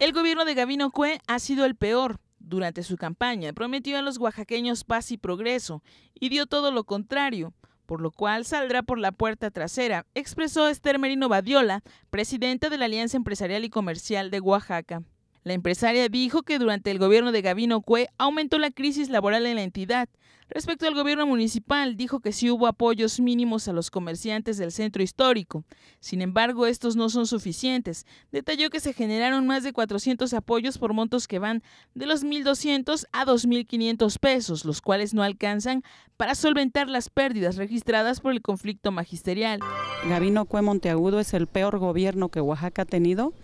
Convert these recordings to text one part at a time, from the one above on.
El gobierno de Gabino Cue ha sido el peor. Durante su campaña prometió a los oaxaqueños paz y progreso y dio todo lo contrario, por lo cual saldrá por la puerta trasera, expresó Esther Merino Badiola, presidenta de la Alianza Empresarial y Comercial de Oaxaca. La empresaria dijo que durante el gobierno de Gabino Cue aumentó la crisis laboral en la entidad. Respecto al gobierno municipal, dijo que sí hubo apoyos mínimos a los comerciantes del centro histórico. Sin embargo, estos no son suficientes. Detalló que se generaron más de 400 apoyos por montos que van de los 1.200 a 2.500 pesos, los cuales no alcanzan para solventar las pérdidas registradas por el conflicto magisterial. Gabino Cue Monteagudo es el peor gobierno que Oaxaca ha tenido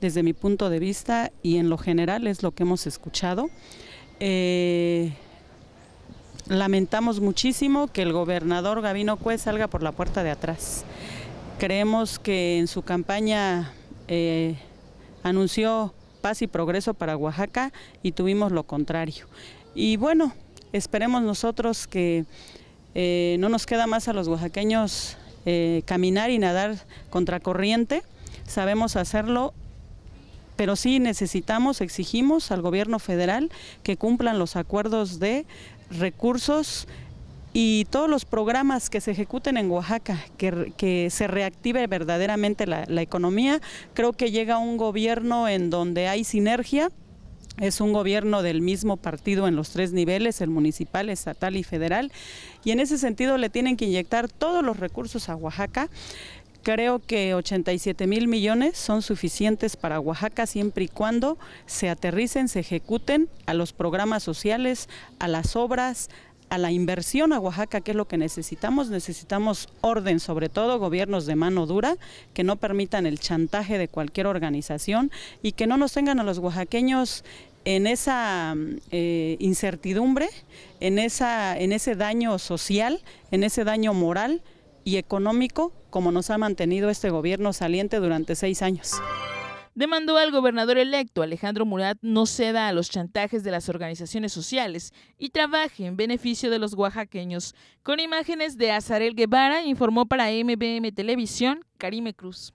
desde mi punto de vista y en lo general es lo que hemos escuchado. Eh, lamentamos muchísimo que el gobernador Gavino Cuez salga por la puerta de atrás. Creemos que en su campaña eh, anunció paz y progreso para Oaxaca y tuvimos lo contrario. Y bueno, esperemos nosotros que eh, no nos queda más a los oaxaqueños caminar y nadar contracorriente. Sabemos hacerlo pero sí necesitamos, exigimos al gobierno federal que cumplan los acuerdos de recursos y todos los programas que se ejecuten en Oaxaca, que, se reactive verdaderamente la, la economía. Creo que llega un gobierno en donde hay sinergia, es un gobierno del mismo partido en los tres niveles, el municipal, estatal y federal, y en ese sentido le tienen que inyectar todos los recursos a Oaxaca. Creo que 87 mil millones son suficientes para Oaxaca siempre y cuando se aterricen, se ejecuten a los programas sociales, a las obras, a la inversión a Oaxaca, que es lo que necesitamos. Necesitamos orden, sobre todo gobiernos de mano dura, que no permitan el chantaje de cualquier organización y que no nos tengan a los oaxaqueños en esa eh, incertidumbre, en, esa, en ese daño social, en ese daño moral y económico como nos ha mantenido este gobierno saliente durante seis años demandó al gobernador electo Alejandro Murat no ceda a los chantajes de las organizaciones sociales y trabaje en beneficio de los oaxaqueños. Con imágenes de Azarel Guevara, informó para MBM Televisión Karime Cruz.